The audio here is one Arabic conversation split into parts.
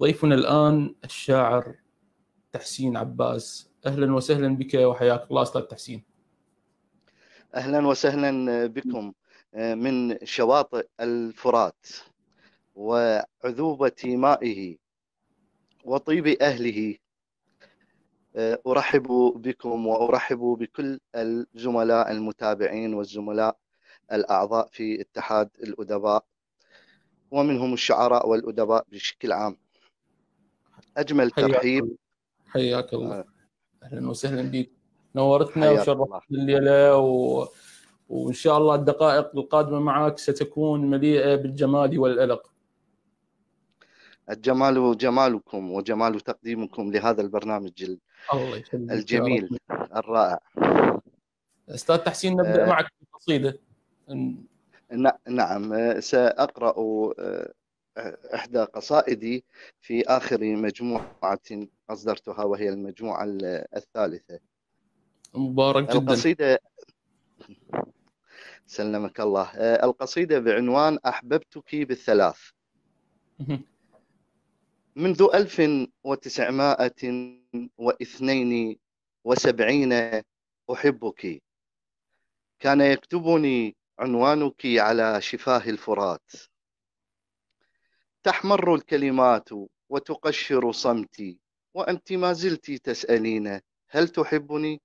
ضيفنا الآن الشاعر تحسين عباس أهلا وسهلا بك وحياك الله أستاذ تحسين أهلا وسهلا بكم آه، من شواطئ الفرات وعذوبة مائه وطيب أهله آه، أرحب بكم وأرحب بكل الزملاء المتابعين والزملاء الأعضاء في اتحاد الأدباء ومنهم الشعراء والأدباء بشكل عام اجمل ترحيب حياك الله آه. اهلا وسهلا بك نورتنا وشرفتنا الليله و... وان شاء الله الدقائق القادمه معك ستكون مليئه بالجمال والالق. الجمال جمالكم وجمال تقديمكم لهذا البرنامج الله الجميل الرائع. استاذ تحسين نبدا أه معك بالقصيده. نعم آه، ساقرا آه، إحدى قصائدي في آخر مجموعة أصدرتها وهي المجموعة الثالثة مبارك جدا القصيدة سلمك الله آه، القصيدة بعنوان أحببتك بالثلاث منذ ألف وتسعمائة واثنين وسبعين أحبك كان يكتبني عنوانك على شفاه الفرات تحمر الكلمات وتقشر صمتي وأنت ما زلت تسألين هل تحبني؟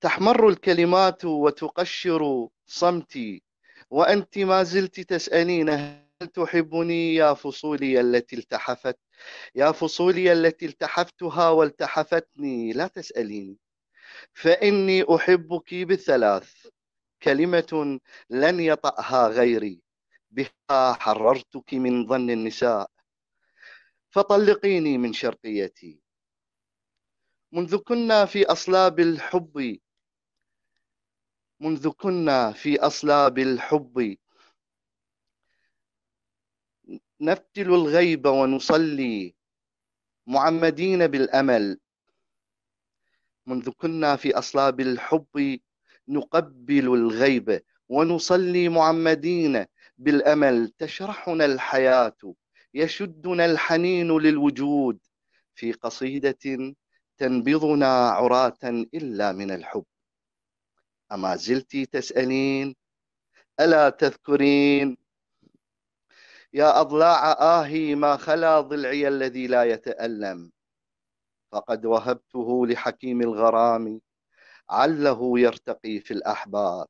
تحمر الكلمات وتقشر صمتي وأنت ما زلت تسألين هل تحبني يا فصولي التي التحفت يا فصولي التي التحفتها والتحفتني لا تسأليني فإني أحبك بالثلاث كلمة لن يطأها غيري بها حررتك من ظن النساء فطلقيني من شرقيتي منذ كنا في أصلاب الحب منذ كنا في أصلاب الحب نفتل الغيب ونصلي معمدين بالأمل منذ كنا في أصلاب الحب نقبل الغيب ونصلي معمدين بالامل تشرحنا الحياه يشدنا الحنين للوجود في قصيده تنبضنا عراه الا من الحب اما زلت تسالين الا تذكرين يا اضلاع اهي ما خلا ضلعي الذي لا يتالم فقد وهبته لحكيم الغرام عله يرتقي في الاحباب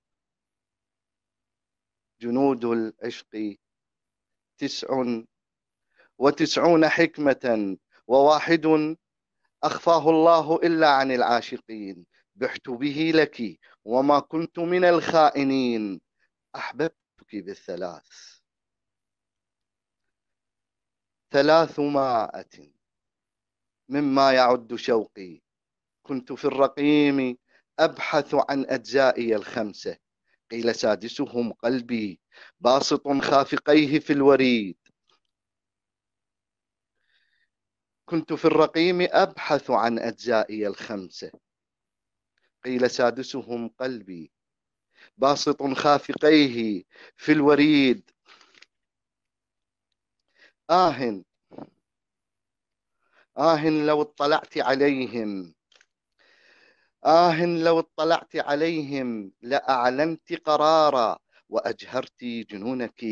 جنود العشق تسع وتسعون حكمة وواحد أخفاه الله إلا عن العاشقين بحت به لك وما كنت من الخائنين أحببتك بالثلاث ثلاثمائة مما يعد شوقي كنت في الرقيم أبحث عن أجزائي الخمسة قيل سادسهم قلبي باسط خافقيه في الوريد كنت في الرقيم أبحث عن أجزائي الخمسة قيل سادسهم قلبي باسط خافقيه في الوريد اهن اهن لو اطلعت عليهم آه لو اطلعت عليهم لأعلنت قرارا وأجهرت جنونك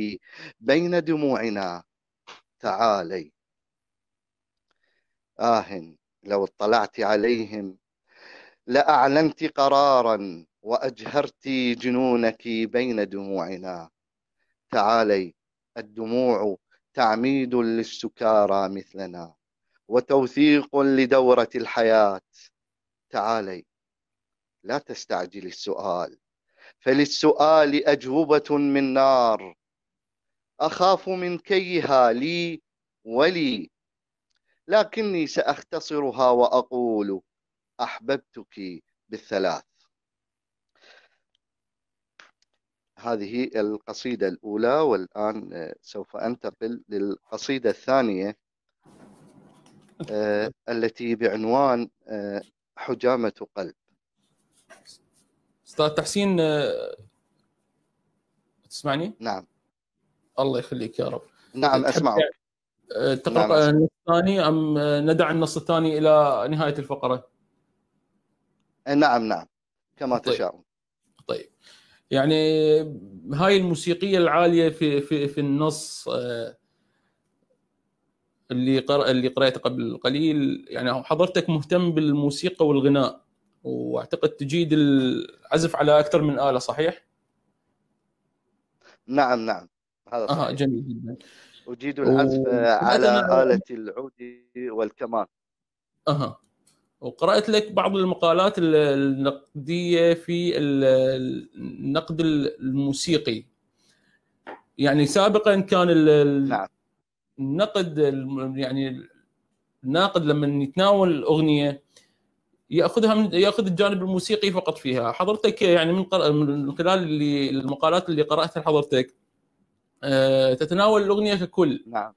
بين دموعنا تعالي آه لو اطلعت عليهم لأعلنت قرارا وأجهرت جنونك بين دموعنا تعالي الدموع تعميد للسكارى مثلنا وتوثيق لدورة الحياة تعالي لا تستعجل السؤال فللسؤال أجوبة من نار أخاف من كيها لي ولي لكني سأختصرها وأقول أحببتك بالثلاث هذه القصيدة الأولى والآن آه، سوف أنتقل للقصيدة الثانية آه، التي بعنوان آه، حجامة قلب استاذ تحسين آه، تسمعني؟ نعم الله يخليك يا رب نعم اسمعك آه، تقرا نعم. النص الثاني ام آه، ندع النص الثاني الى نهايه الفقره؟ إيه، نعم نعم كما طيب. تشاء طيب يعني هاي الموسيقيه العاليه في في في النص اللي قرأ اللي قريته قبل قليل يعني حضرتك مهتم بالموسيقى والغناء واعتقد تجيد العزف على اكثر من اله صحيح؟ نعم نعم هذا صحيح. آه جميل جدا اجيد العزف و... على اله العود والكمان اها وقرات لك بعض المقالات النقديه في النقد الموسيقي يعني سابقا كان ال... نعم. النقد يعني الناقد لما يتناول اغنيه ياخذها من ياخذ الجانب الموسيقي فقط فيها حضرتك يعني من, قر... من خلال اللي المقالات اللي قراتها لحضرتك أه... تتناول الاغنيه ككل نعم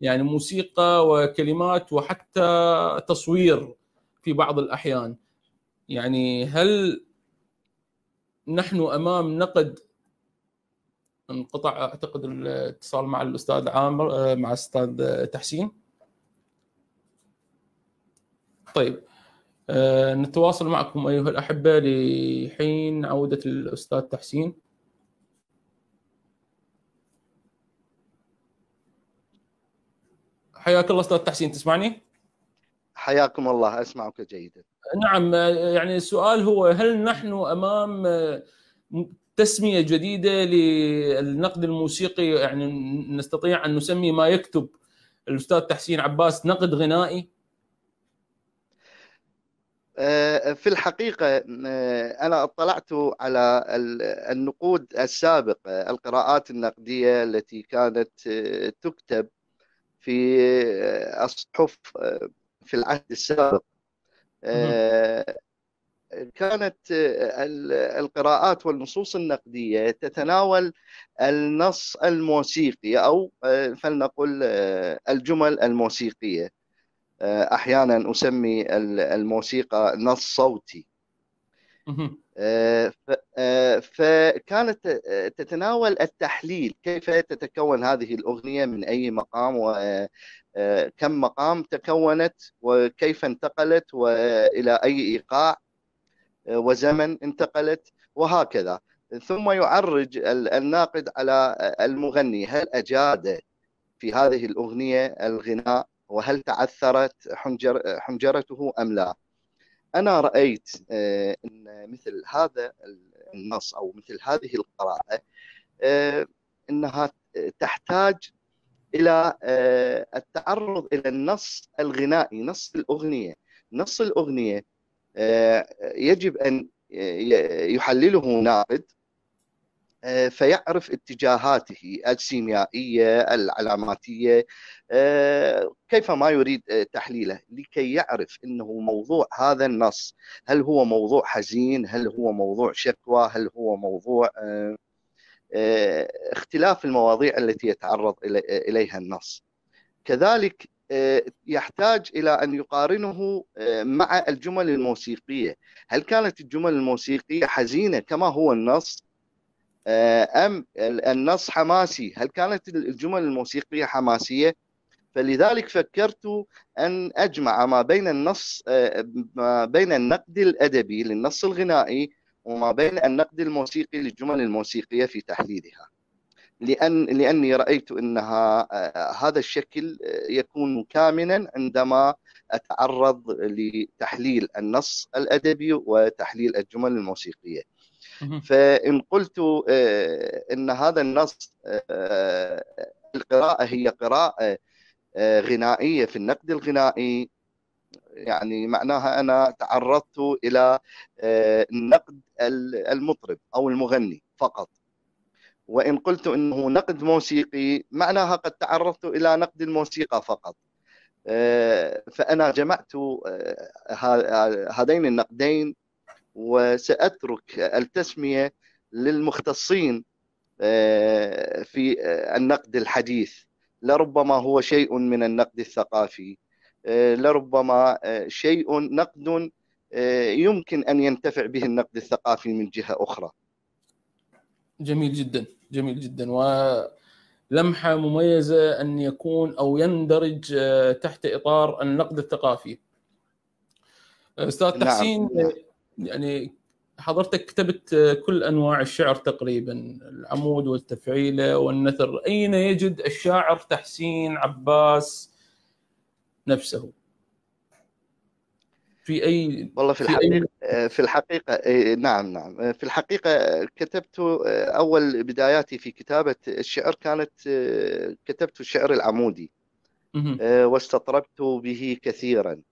يعني موسيقى وكلمات وحتى تصوير في بعض الاحيان يعني هل نحن امام نقد انقطع اعتقد الاتصال مع الاستاذ عامر آه، مع الاستاذ تحسين طيب آه، نتواصل معكم أيها الأحبة لحين عودة الأستاذ تحسين حياك الله أستاذ تحسين تسمعني؟ حياكم الله أسمعك جيدا نعم آه، يعني السؤال هو هل نحن أمام آه، تسمية جديدة للنقد الموسيقي يعني نستطيع أن نسمي ما يكتب الأستاذ تحسين عباس نقد غنائي آه، في الحقيقة آه، أنا اطلعت على النقود السابقة آه، القراءات النقدية التي كانت تكتب في الصحف في العهد السابق كانت القراءات والنصوص النقدية تتناول النص الموسيقي أو فلنقل الجمل الموسيقية آه، احيانا اسمي الموسيقى نص صوتي آه، آه، فكانت تتناول التحليل كيف تتكون هذه الاغنيه من اي مقام وكم مقام تكونت وكيف انتقلت والى اي ايقاع وزمن انتقلت وهكذا ثم يعرج الناقد على المغني هل اجاد في هذه الاغنيه الغناء وهل تعثرت حنجر حنجرته أم لا أنا رأيت آه، أن مثل هذا النص أو مثل هذه القراءة آه، أنها آه، تحتاج إلى التعرض إلى النص الغنائي نص الأغنية نص الأغنية يجب أن يحلله نارد آه، فيعرف اتجاهاته السيميائيه العلاماتيه آه، كيف ما يريد آه، تحليله لكي يعرف انه موضوع هذا النص هل هو موضوع حزين هل هو موضوع شكوى هل هو موضوع اختلاف المواضيع التي يتعرض اليها النص كذلك يحتاج الى ان يقارنه مع الجمل الموسيقيه، هل كانت الجمل الموسيقيه حزينه كما هو النص آه، ام النص حماسي هل كانت الجمل الموسيقيه حماسيه فلذلك فكرت ان اجمع ما بين النص آه، ما بين النقد الادبي للنص الغنائي وما بين النقد الموسيقي للجمل الموسيقيه في تحليلها لان لاني رايت انها آه، هذا الشكل يكون كامنا عندما اتعرض لتحليل النص الادبي وتحليل الجمل الموسيقيه فإن قلت آه، أن هذا النص آه، القراءة هي قراءة آه، غنائية في النقد الغنائي يعني معناها أنا تعرضت إلى نقد المطرب أو المغني فقط وإن قلت أنه نقد موسيقي معناها قد تعرضت إلى نقد الموسيقى فقط فأنا جمعت هذين النقدين وسأترك التسمية للمختصين آه، في آه، النقد الحديث لربما هو شيء من النقد الثقافي آه، لربما شيء نقد يمكن أن ينتفع به النقد الثقافي من جهة أخرى جميل جدا جميل جدا ولمحة مميزة أن يكون أو يندرج تحت إطار النقد الثقافي أستاذ نعم. تحسين نعم. يعني حضرتك كتبت كل انواع الشعر تقريبا العمود والتفعيله والنثر اين يجد الشاعر تحسين عباس نفسه في اي والله في, في الحقيقه أي... في الحقيقه إيه، نعم نعم في الحقيقه كتبت اول بداياتي في كتابه الشعر كانت آه، كتبت الشعر العمودي آه، واستطربت به كثيرا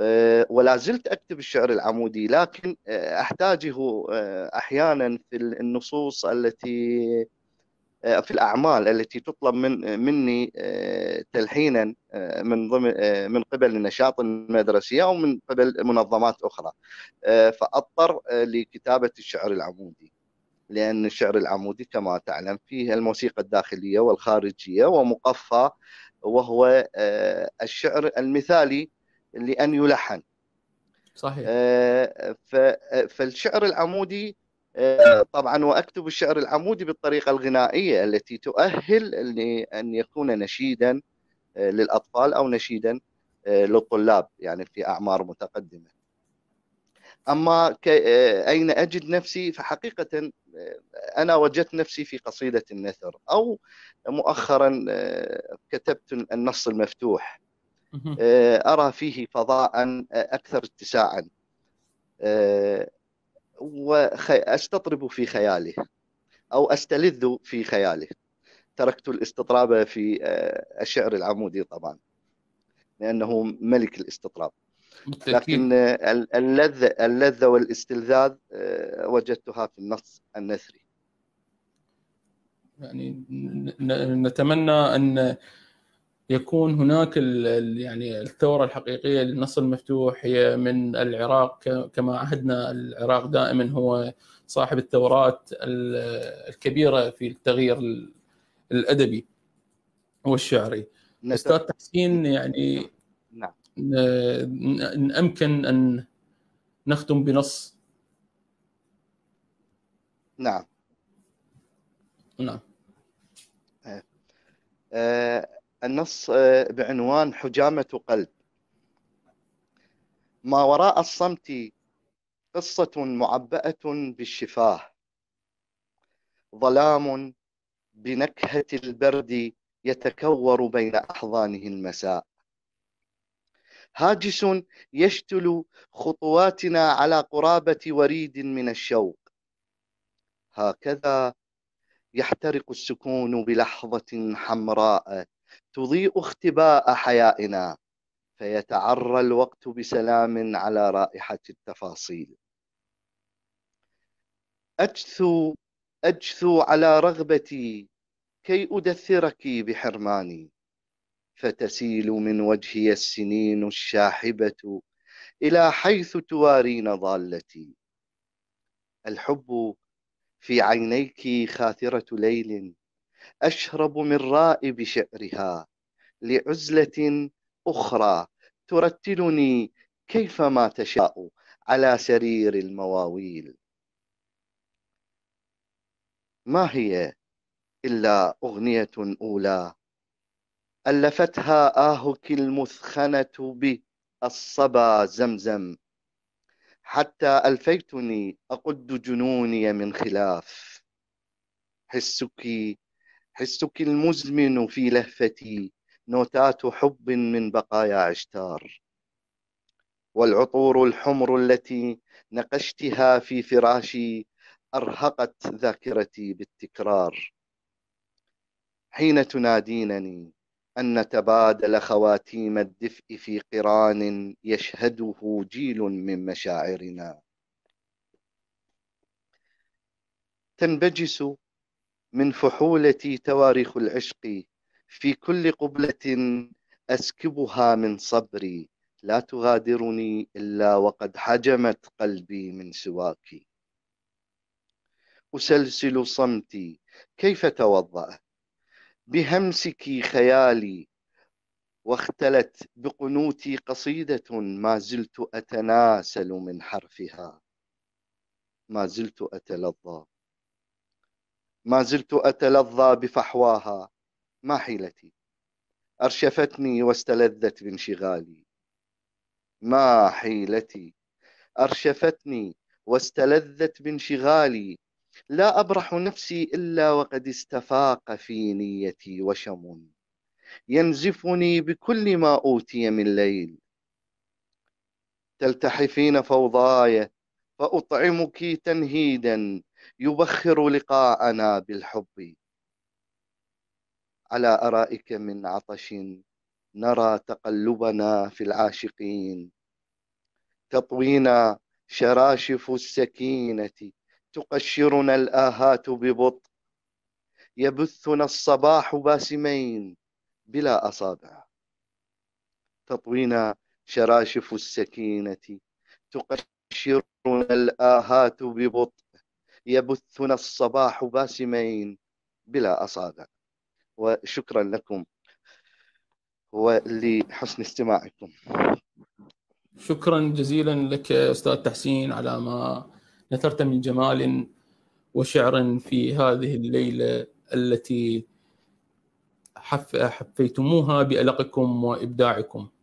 آه، ولا زلت اكتب الشعر العمودي لكن آه، احتاجه آه، احيانا في النصوص التي في الاعمال التي تطلب من مني تلحينا من ضمن من قبل النشاط المدرسي او من قبل منظمات اخرى فاضطر لكتابه الشعر العمودي لان الشعر العمودي كما تعلم فيه الموسيقى الداخليه والخارجيه ومقفى وهو الشعر المثالي لأن يلحن صحيح آه، فالشعر العمودي آه، طبعا واكتب الشعر العمودي بالطريقه الغنائيه التي تؤهل لان يكون نشيدا آه، للاطفال او نشيدا للطلاب يعني في اعمار متقدمه. اما اين اجد نفسي فحقيقه انا وجدت نفسي في قصيده النثر او مؤخرا كتبت النص المفتوح آه، ارى فيه فضاء آه، اكثر اتساعا آه، واستطرب في خياله او استلذ في خياله تركت الاستطراب في الشعر العمودي طبعا لانه ملك الاستطراب لكن اللذة اللذة والاستلذاذ وجدتها في النص النثري يعني نتمنى ان يكون هناك يعني الثوره الحقيقيه للنص المفتوح هي من العراق كما عهدنا العراق دائما هو صاحب الثورات الكبيره في التغيير الادبي والشعري. استاذ تحسين يعني نعم إن امكن ان نختم بنص نعم نعم آه. آه. النص آه، بعنوان حجامة قلب ما وراء الصمت قصة معبأة بالشفاه ظلام بنكهة البرد يتكور بين أحضانه المساء هاجس يشتل خطواتنا على قرابة وريد من الشوق هكذا يحترق السكون بلحظة حمراء تضيء اختباء حيائنا فيتعرى الوقت بسلام على رائحة التفاصيل أجثو أجثو على رغبتي كي أدثرك بحرماني فتسيل من وجهي السنين الشاحبة إلى حيث توارين ضالتي الحب في عينيك خاثرة ليل أشرب من رائب شعرها لعزلة أخرى ترتلني كيفما تشاء على سرير المواويل ما هي إلا أغنية أولى ألفتها آهك المثخنة بالصبا زمزم حتى ألفيتني أقد جنوني من خلاف حسك حسك المزمن في لهفتي نوتات حب من بقايا عشتار والعطور الحمر التي نقشتها في فراشي ارهقت ذاكرتي بالتكرار حين تنادينني ان نتبادل خواتيم الدفء في قران يشهده جيل من مشاعرنا تنبجس من فحولتي تواريخ العشق في كل قبلة أسكبها من صبري لا تغادرني إلا وقد حجمت قلبي من سواك أسلسل صمتي كيف توضأ بهمسك خيالي واختلت بقنوتي قصيدة ما زلت أتناسل من حرفها ما زلت أتلظى ما زلت أتلظى بفحواها ما حيلتي أرشفتني واستلذت بانشغالي ما حيلتي أرشفتني واستلذت بانشغالي لا أبرح نفسي إلا وقد استفاق في نيتي وشم ينزفني بكل ما أوتي من ليل تلتحفين فوضاي فأطعمك تنهيدا يبخر لقاءنا بالحب على أرائك من عطش نرى تقلبنا في العاشقين تطوينا شراشف السكينة تقشرنا الآهات ببطء يبثنا الصباح باسمين بلا أصابع تطوينا شراشف السكينة تقشرنا الآهات ببطء يبثنا الصباح باسمين بلا أصابع وشكرا لكم ولحسن استماعكم شكرا جزيلا لك أستاذ تحسين على ما نثرت من جمال وشعر في هذه الليلة التي حف حفيتموها بألقكم وإبداعكم